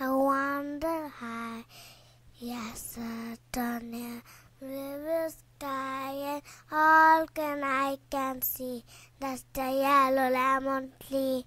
I wonder how, Yes, certainly blue sky and all can I can see. That's the yellow lemon tree.